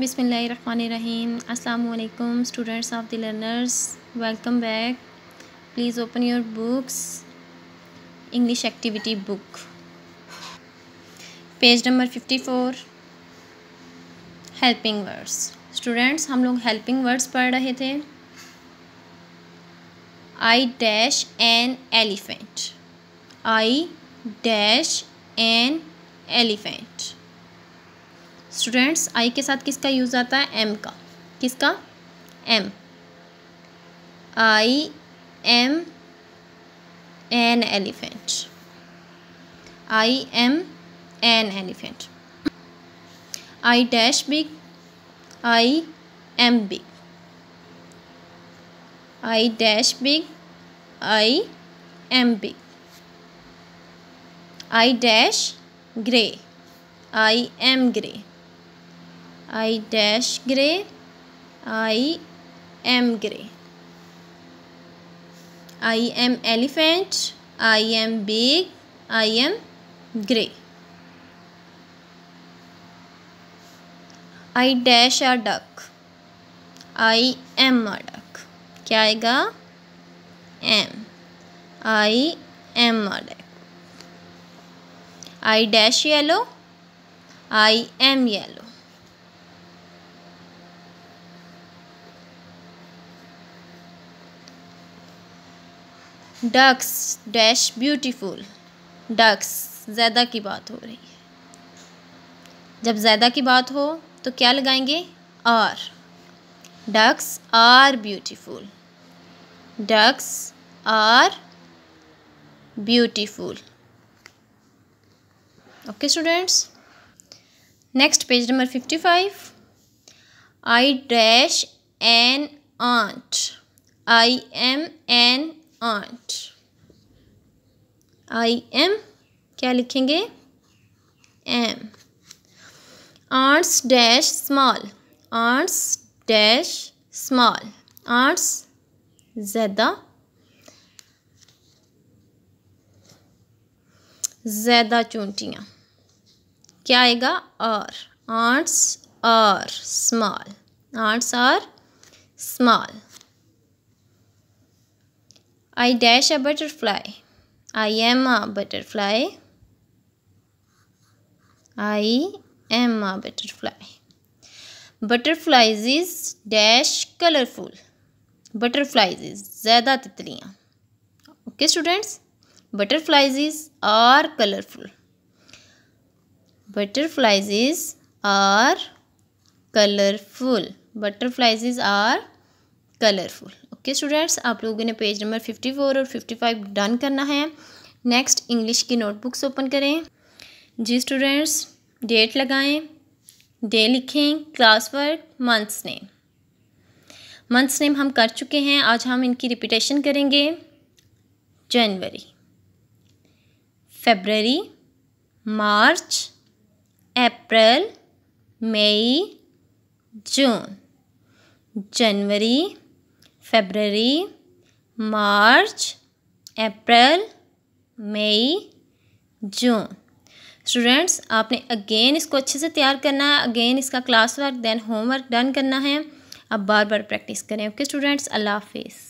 बिसमीम् अल्लाम students of the learners welcome back please open your books English activity book page number fifty four helping words students हम लोग helping words पढ़ रहे थे I dash an elephant I dash an elephant students I के साथ किसका use आता है एम का किसका am I am an elephant I am an elephant I dash big I am big I dash big I am big I dash grey I am grey I dash grey I am grey I am elephant I am big I am grey I dash a duck I am a duck क्या आएगा am I am a duck I dash yellow I am yellow ducks dash beautiful ducks ज़्यादा की बात हो रही है जब ज़्यादा की बात हो तो क्या लगाएंगे are ducks are beautiful ducks are beautiful okay students next page number fifty five I dash an ant I am an ant I am क्या लिखेंगे am ants dash small ants dash small ants ज़्यादा ज़्यादा चूंटियाँ क्या आएगा are ants are small ants are small I dash a butterfly. I am a butterfly. I am a butterfly. Butterflies is dash colorful. Butterflies is ज़्यादा तितलियाँ okay students butterflies is are colorful. Butterflies is are colorful. Butterflies is are colourful okay students आप लोगों ने page number fifty four और fifty five done करना है next English की notebooks open करें जी स्टूडेंट्स डेट लगाएं डे लिखें class work months name months name हम कर चुके हैं आज हम इनकी रिपीटेशन करेंगे January February March April May June January February March April May June students आपने अगेन इसको अच्छे से तैयार करना है अगेन इसका class work than homework done करना है अब बार बार प्रैक्टिस करें ओके स्टूडेंट्स अल्लाह हाफिज़